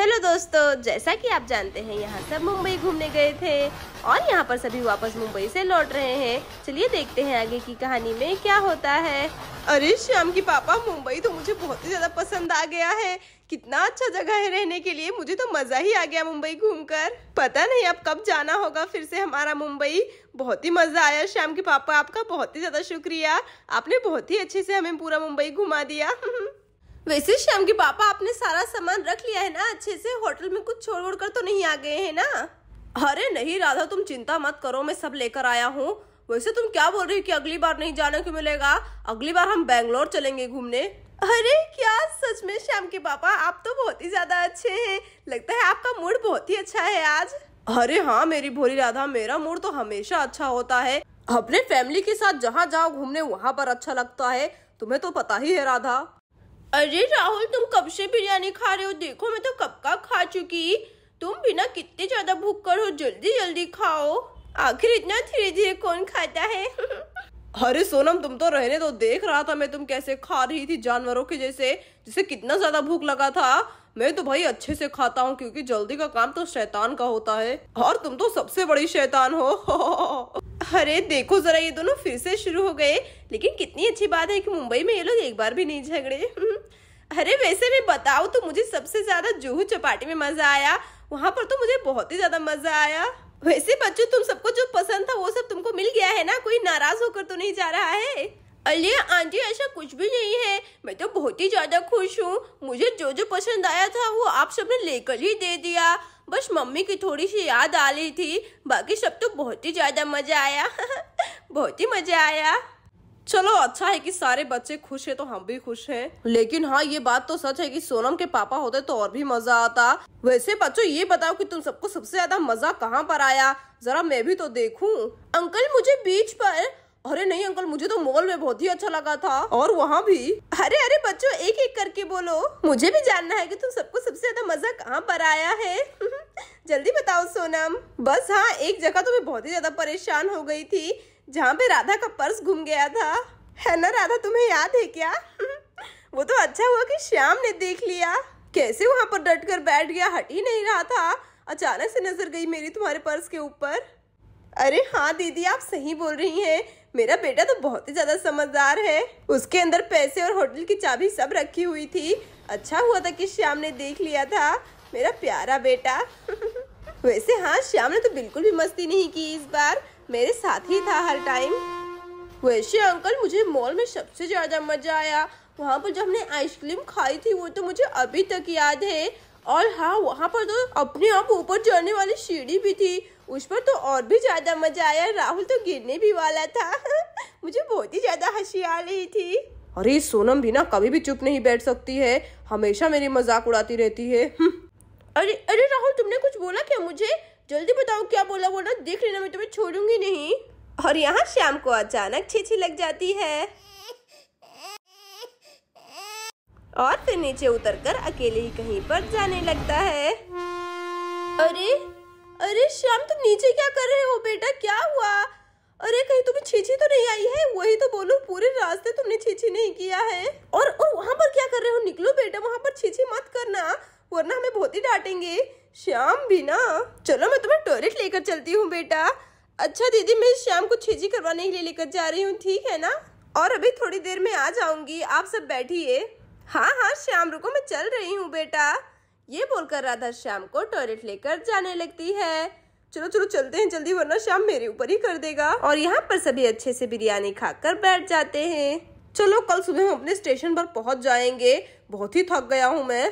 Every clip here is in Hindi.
हेलो दोस्तों जैसा कि आप जानते हैं यहाँ सब मुंबई घूमने गए थे और यहाँ पर सभी वापस मुंबई से लौट रहे हैं चलिए देखते हैं आगे की कहानी में क्या होता है अरे श्याम की पापा मुंबई तो मुझे बहुत ही ज़्यादा पसंद आ गया है कितना अच्छा जगह है रहने के लिए मुझे तो मज़ा ही आ गया मुंबई घूमकर पता नहीं अब कब जाना होगा फिर से हमारा मुंबई बहुत ही मज़ा आया श्याम के पापा आपका बहुत ही ज़्यादा शुक्रिया आपने बहुत ही अच्छे से हमें पूरा मुंबई घुमा दिया वैसे श्याम के पापा आपने सारा सामान रख लिया है ना अच्छे से होटल में कुछ छोड़ कर तो नहीं आ गए हैं ना अरे नहीं राधा तुम चिंता मत करो मैं सब लेकर आया हूँ वैसे तुम क्या बोल रही हो कि अगली बार नहीं जाने को मिलेगा अगली बार हम बैंगलोर चलेंगे घूमने अरे क्या सच में श्याम के पापा आप तो बहुत ही ज्यादा अच्छे हैं लगता है आपका मूड बहुत ही अच्छा है आज अरे हाँ मेरी भोली राधा मेरा मूड तो हमेशा अच्छा होता है अपने फैमिली के साथ जहाँ जाओ घूमने वहाँ पर अच्छा लगता है तुम्हें तो पता ही है राधा अरे राहुल तुम कब से बिरयानी खा रहे हो देखो मैं तो कब का खा चुकी तुम बिना कितने ज्यादा भूख कर हो जल्दी जल्दी खाओ आखिर इतना धीरे धीरे कौन खाता है अरे सोनम तुम तो रहने तो देख रहा था मैं तुम कैसे खा रही थी जानवरों के जैसे जिसे कितना ज्यादा भूख लगा था मैं तो भाई अच्छे से खाता हूँ क्योंकि जल्दी का काम तो शैतान का होता है और तुम तो सबसे बड़ी शैतान हो अरे देखो जरा ये दोनों फिर से शुरू हो गए लेकिन कितनी अच्छी बात है कि मुंबई में ये लोग एक बार भी नहीं झगड़े हम्म। अरे वैसे मैं बताऊँ तो मुझे सबसे ज़्यादा जूहू चपाटी में मज़ा आया वहाँ पर तो मुझे बहुत ही ज़्यादा मज़ा आया वैसे बच्चों तुम सबको जो पसंद था वो सब तुमको मिल गया है ना कोई नाराज़ होकर तो नहीं जा रहा है अले आंटी ऐसा कुछ भी नहीं है मैं तो बहुत ही ज़्यादा खुश हूँ मुझे जो जो पसंद आया था वो आप सबने लेकर ही दे दिया बस मम्मी की थोड़ी सी याद आ रही थी बाकी सब तो बहुत ही ज़्यादा मज़ा आया बहुत ही मज़ा आया चलो अच्छा है कि सारे बच्चे खुश हैं तो हम भी खुश हैं लेकिन हाँ ये बात तो सच है कि सोनम के पापा होते तो और भी मजा आता वैसे बच्चों ये बताओ कि तुम सबको सबसे ज्यादा मजा कहाँ पर आया जरा मैं भी तो देखूं अंकल मुझे बीच पर अरे नहीं अंकल मुझे तो मॉल में बहुत ही अच्छा लगा था और वहाँ भी अरे अरे बच्चों एक एक करके बोलो मुझे भी जानना है कि तुम सबको सबसे ज्यादा मजा कहाँ पर आया है जल्दी बताओ सोनम बस हाँ एक जगह तो मैं बहुत ही ज्यादा परेशान हो गई थी जहाँ पे राधा का पर्स घूम गया था है ना राधा तुम्हें याद है क्या वो तो अच्छा हुआ कि श्याम ने देख लिया कैसे वहाँ पर डट कर बैठ गया हट ही नहीं रहा था अचानक से नजर गई मेरी तुम्हारे पर्स के ऊपर अरे हाँ दीदी आप सही बोल रही हैं मेरा बेटा तो बहुत ही ज्यादा समझदार है उसके अंदर पैसे और होटल की चाबी सब रखी हुई थी अच्छा हुआ था कि श्याम ने देख लिया था मेरा प्यारा बेटा वैसे हाँ श्याम ने तो बिल्कुल भी मस्ती नहीं की इस बार मेरे साथ ही था हर टाइम वैसे अंकल मुझे मॉल में सबसे ज़्यादा मज़ा आया वहाँ पर जो हमने आइसक्रीम खाई थी वो तो मुझे अभी तक याद है और हाँ वहाँ पर तो अपने आप ऊपर चढ़ने वाली सीढ़ी भी थी उस पर तो और भी ज़्यादा मज़ा आया राहुल तो गिरने भी वाला था मुझे बहुत ही ज़्यादा हंसी आ रही थी अरे सोनम भी ना कभी भी चुप नहीं बैठ सकती है हमेशा मेरी मजाक उड़ाती रहती है अरे अरे राहुल तुमने कुछ बोला क्या मुझे जल्दी बताओ क्या बोला बोला देख लेना मैं तुम्हें छोड़ूंगी नहीं और यहाँ शाम को अचानक छीछी लग जाती है और फिर नीचे उतरकर अकेले ही कहीं पर जाने लगता है अरे अरे श्याम तुम नीचे क्या कर रहे हो बेटा क्या हुआ अरे कहीं तुम्हें छीछी तो नहीं आई है वही तो बोलो पूरे रास्ते तुमने छीछी नहीं किया है और और वहाँ पर क्या कर रहे हो निकलो बेटा वहाँ पर छीछी मत करना वरना हमें बहुत ही डांटेंगे श्याम भी ना चलो मैं तुम्हें टॉयलेट लेकर चलती हूँ बेटा अच्छा दीदी मैं श्याम को छीछी करवाने के लिए लेकर जा रही हूँ ठीक है ना और अभी थोड़ी देर में आ जाऊंगी आप सब बैठिए हाँ हाँ श्याम रुको मैं चल रही हूँ बेटा ये बोलकर राधा श्याम को टॉयलेट लेकर जाने लगती है चलो चलो चलते हैं जल्दी वरना श्याम मेरे ऊपर ही कर देगा और यहाँ पर सभी अच्छे से बिरयानी खाकर बैठ जाते हैं चलो कल सुबह हम अपने स्टेशन पर पहुँच जाएंगे बहुत ही थक गया हूँ मैं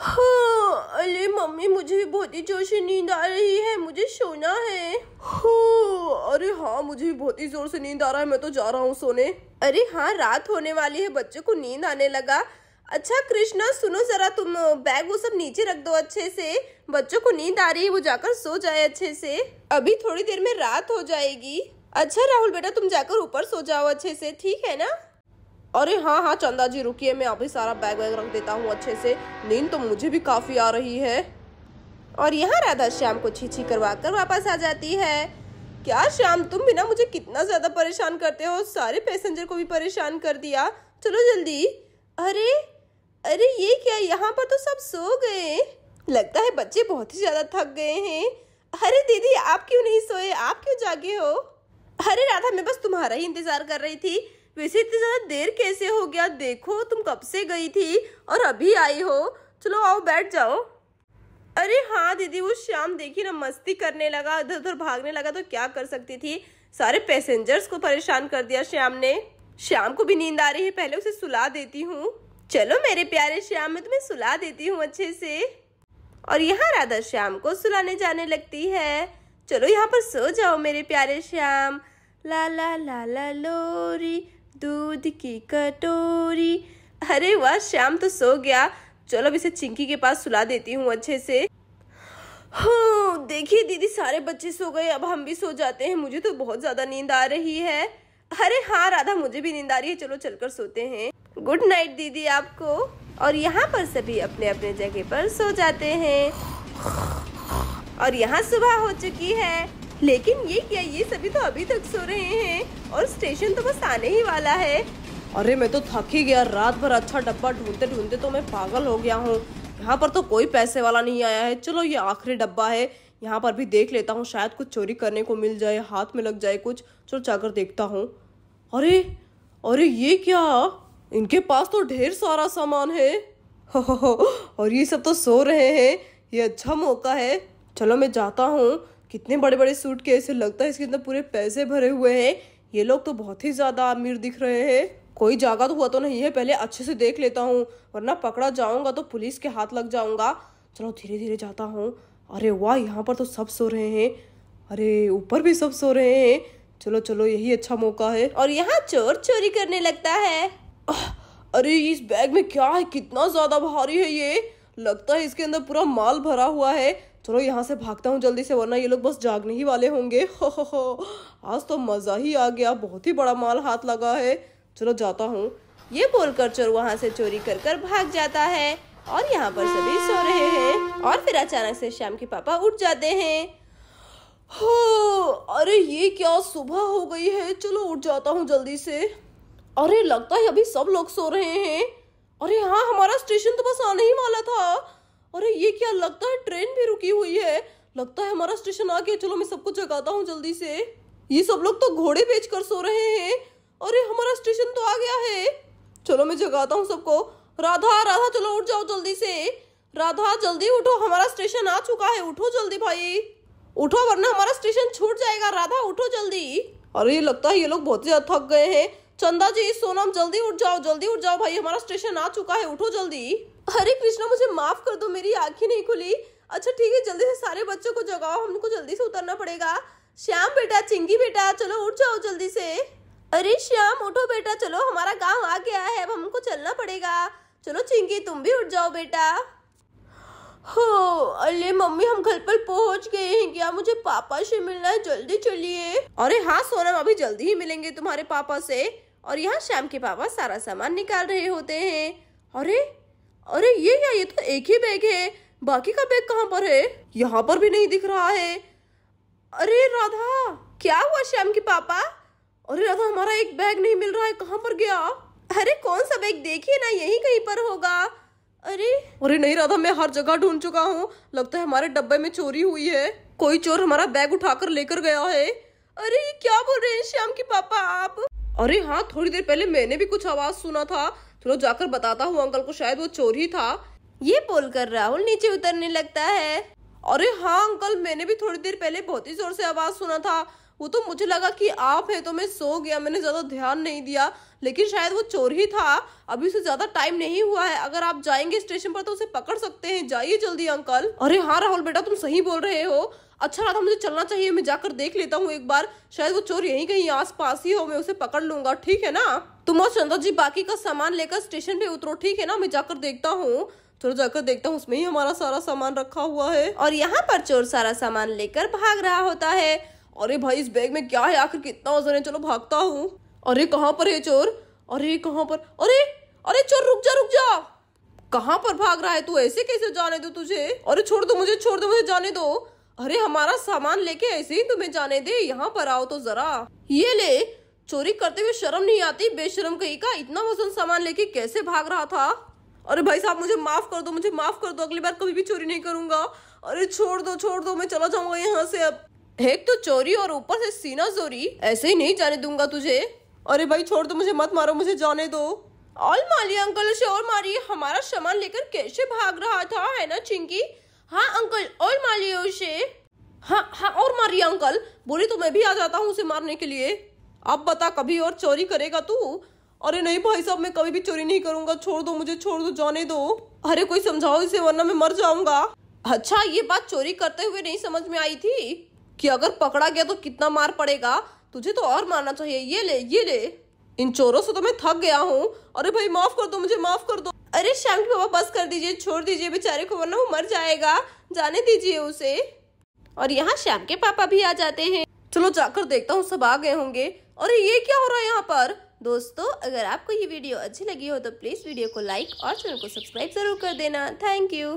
हाँ अरे मम्मी मुझे भी बहुत ही जोर से नींद आ रही है मुझे सोना है हाँ अरे हाँ मुझे बहुत ही जोर से नींद आ रहा है मैं तो जा रहा हूँ सोने अरे हाँ रात होने वाली है बच्चों को नींद आने लगा अच्छा कृष्णा सुनो जरा तुम बैग वो सब नीचे रख दो अच्छे से बच्चों को नींद आ रही है वो जाकर सो जाए अच्छे से अभी थोड़ी देर में रात हो जाएगी अच्छा राहुल बेटा तुम जाकर ऊपर सो जाओ अच्छे से ठीक है ना अरे हाँ हाँ चंदा जी रुकिए मैं अभी सारा बैग वैग रख देता हूँ अच्छे से नींद तो मुझे भी काफ़ी आ रही है और यहाँ राधा श्याम को छीछी करवा कर वापस आ जाती है क्या श्याम तुम बिना मुझे कितना ज़्यादा परेशान करते हो सारे पैसेंजर को भी परेशान कर दिया चलो जल्दी अरे अरे ये क्या यहाँ पर तो सब सो गए लगता है बच्चे बहुत ही ज़्यादा थक गए हैं अरे दीदी आप क्यों नहीं सोए आप क्यों जागे हो अरे राधा मैं बस तुम्हारा ही इंतज़ार कर रही थी वैसे इतनी ज़्यादा देर कैसे हो गया देखो तुम कब से गई थी और अभी आई हो चलो आओ बैठ जाओ अरे हाँ दीदी वो श्याम देखी ना मस्ती करने लगा इधर उधर भागने लगा तो क्या कर सकती थी सारे पैसेंजर्स को परेशान कर दिया श्याम ने श्याम को भी नींद आ रही है पहले उसे सुला देती हूँ चलो मेरे प्यारे श्याम मैं तुम्हें सुला देती हूँ अच्छे से और यहाँ राधा श्याम को सुलाने जाने लगती है चलो यहाँ पर सो जाओ मेरे प्यारे श्याम ला ला ला ला लोरी दूध की कटोरी अरे वाह श्याम तो सो गया चलो अब इसे चिंकी के पास सुला देती हूँ अच्छे से हो देखिए दीदी सारे बच्चे सो गए अब हम भी सो जाते हैं मुझे तो बहुत ज़्यादा नींद आ रही है अरे हाँ राधा मुझे भी नींद आ रही है चलो चलकर सोते हैं गुड नाइट दीदी आपको और यहाँ पर सभी अपने अपने जगह पर सो जाते हैं और यहाँ सुबह हो चुकी है लेकिन ये क्या ये सभी तो अभी तक सो रहे हैं और स्टेशन तो बस आने ही वाला है अरे मैं तो थक ही गया रात भर अच्छा डब्बा ढूंढते ढूंढते तो मैं पागल हो गया हूँ यहाँ पर तो कोई पैसे वाला नहीं आया है चलो ये आखिरी डब्बा है यहाँ पर भी देख लेता हूँ शायद कुछ चोरी करने को मिल जाए हाथ में लग जाए कुछ चलो जाकर देखता हूँ अरे अरे ये क्या इनके पास तो ढेर सारा सामान है हो हो हो और ये सब तो सो रहे हैं ये अच्छा मौका है चलो मैं जाता हूँ कितने बड़े बड़े सूट के ऐसे लगता है इसके अंदर पूरे पैसे भरे हुए हैं ये लोग तो बहुत ही ज़्यादा अमीर दिख रहे हैं कोई जागा तो हुआ तो नहीं है पहले अच्छे से देख लेता हूँ वरना पकड़ा जाऊंगा तो पुलिस के हाथ लग जाऊंगा चलो धीरे धीरे जाता हूँ अरे वाह यहाँ पर तो सब सो रहे हैं अरे ऊपर भी सब सो रहे हैं चलो चलो यही अच्छा मौका है और यहाँ चोर चोरी करने लगता है अरे इस बैग में क्या है कितना ज़्यादा भारी है ये लगता है इसके अंदर पूरा माल भरा हुआ है चलो यहाँ से भागता हूँ जल्दी से वरना ये लोग बस जागने ही वाले होंगे हो हो हो आज तो मज़ा ही आ गया बहुत ही बड़ा माल हाथ लगा है चलो जाता हूँ ये बोलकर चोर वहाँ से चोरी कर कर भाग जाता है और यहाँ पर सभी सो रहे हैं और फिर अचानक से श्याम के पापा उठ जाते हैं हो अरे ये क्या सुबह हो गई है चलो उठ जाता हूँ जल्दी से अरे लगता है अभी सब लोग सो रहे हैं अरे हाँ हमारा स्टेशन तो बस आने ही वाला था अरे ये क्या लगता है ट्रेन भी रुकी हुई है लगता है हमारा स्टेशन आ गया चलो मैं सबको जगाता हूँ जल्दी से ये सब लोग तो घोड़े बेच कर सो रहे हैं अरे हमारा स्टेशन तो आ गया है चलो मैं जगाता हूँ सबको राधा राधा चलो उठ जाओ जल्दी से राधा जल्दी उठो हमारा स्टेशन आ चुका है उठो जल्दी भाई उठो वरना हमारा स्टेशन छूट जाएगा राधा उठो जल्दी अरे लगता है ये लोग बहुत ज्यादा थक गए हैं चंदा जी सोनम जल्दी उठ जाओ जल्दी उठ जाओ भाई हमारा स्टेशन आ चुका है उठो जल्दी अरे कृष्णा मुझे माफ कर दो मेरी आँख ही नहीं खुली अच्छा ठीक है जल्दी से सारे बच्चों को जगाओ हमको जल्दी से उतरना पड़ेगा श्याम बेटा चिंगी बेटा चलो उठ जाओ जल्दी से अरे श्याम उठो बेटा चलो हमारा गांव आ गया है अब हमको चलना पड़ेगा चलो चिंकी तुम भी उठ जाओ बेटा हो अरे मम्मी हम घर पर पहुंच गए हैं क्या मुझे पापा से मिलना है जल्दी चलिए अरे हाँ सोनम अभी जल्दी ही मिलेंगे तुम्हारे पापा से और यहाँ श्याम के पापा सारा सामान निकाल रहे होते हैं अरे अरे ये क्या ये तो एक ही बैग है बाकी का बैग कहाँ पर है यहाँ पर भी नहीं दिख रहा है अरे राधा क्या हुआ श्याम के पापा अरे राधा हमारा एक बैग नहीं मिल रहा है कहाँ पर गया अरे कौन सा बैग देखिए ना यही कहीं पर होगा अरे अरे नहीं राधा मैं हर जगह ढूंढ चुका हूँ लगता है हमारे डब्बे में चोरी हुई है कोई चोर हमारा बैग उठाकर लेकर गया है अरे ये क्या बोल रहे हैं श्याम के पापा आप अरे हाँ थोड़ी देर पहले मैंने भी कुछ आवाज सुना था चलो जाकर बताता हूँ अंकल को शायद वो चोरी था ये बोलकर राहुल नीचे उतरने लगता है अरे हाँ अंकल मैंने भी थोड़ी देर पहले बहुत ही जोर से आवाज सुना था वो तो मुझे लगा कि आप है तो मैं सो गया मैंने ज़्यादा ध्यान नहीं दिया लेकिन शायद वो चोर ही था अभी उसे ज़्यादा टाइम नहीं हुआ है अगर आप जाएंगे स्टेशन पर तो उसे पकड़ सकते हैं जाइए जल्दी अंकल अरे हाँ राहुल बेटा तुम सही बोल रहे हो अच्छा रहा था मुझे चलना चाहिए मैं जाकर देख लेता हूँ एक बार शायद वो चोर यहीं कहीं आस पास ही हो मैं उसे पकड़ लूंगा ठीक है ना तुम और चंद्र जी बाकी का सामान लेकर स्टेशन पे उतरो ठीक है ना मैं जाकर देखता हूँ थोड़ा जाकर देखता हूँ उसमें ही हमारा सारा सामान रखा हुआ है और यहाँ पर चोर सारा सामान लेकर भाग रहा होता है अरे भाई इस बैग में क्या है आखिर कितना वजन है चलो भागता हूँ अरे कहाँ पर है चोर अरे कहाँ पर अरे अरे चोर रुक जा रुक जा कहाँ पर भाग रहा है तू ऐसे कैसे जाने दो तुझे अरे छोड़ दो मुझे छोड़ दो मुझे जाने दो अरे हमारा सामान लेके ऐसे ही तुम्हें जाने दे यहाँ पर आओ तो जरा ये ले चोरी करते हुए शर्म नहीं आती बेशरम कहीं का इतना वजन सामान लेके कैसे भाग रहा था अरे भाई साहब मुझे माफ कर दो मुझे माफ कर दो अगली बार कभी भी चोरी नहीं करूंगा अरे छोड़ दो छोड़ दो मैं चला जाऊंगा यहाँ से अब एक तो चोरी और ऊपर से सीना चोरी ऐसे ही नहीं जाने दूंगा तुझे अरे भाई छोड़ दो तो मुझे मत मारो मुझे जाने दो ऑल माली अंकल उसे और मारी हमारा सामान लेकर कैसे भाग रहा था है ना चिंकी हाँ अंकल और मारिए उसे हाँ हाँ और मारिए अंकल बोली तो मैं भी आ जाता हूँ उसे मारने के लिए अब बता कभी और चोरी करेगा तू अरे नहीं भाई साहब मैं कभी भी चोरी नहीं करूंगा छोड़ दो मुझे छोड़ दो जाने दो अरे कोई समझाओ इसे वरना मैं मर जाऊंगा अच्छा ये बात चोरी करते हुए नहीं समझ में आई थी कि अगर पकड़ा गया तो कितना मार पड़ेगा तुझे तो और मारना चाहिए ये ले ये ले इन चोरों से तो मैं थक गया हूँ अरे भाई माफ कर दो मुझे माफ कर दो अरे श्याम की बाबा बस कर दीजिए छोड़ दीजिए बेचारे को वरना वो मर जाएगा जाने दीजिए उसे और यहाँ श्याम के पापा भी आ जाते हैं चलो जाकर देखता हूँ सब आ गए होंगे अरे ये क्या हो रहा है यहाँ पर दोस्तों अगर आपको ये वीडियो अच्छी लगी हो तो प्लीज़ वीडियो को लाइक और चैनल को सब्सक्राइब जरूर कर देना थैंक यू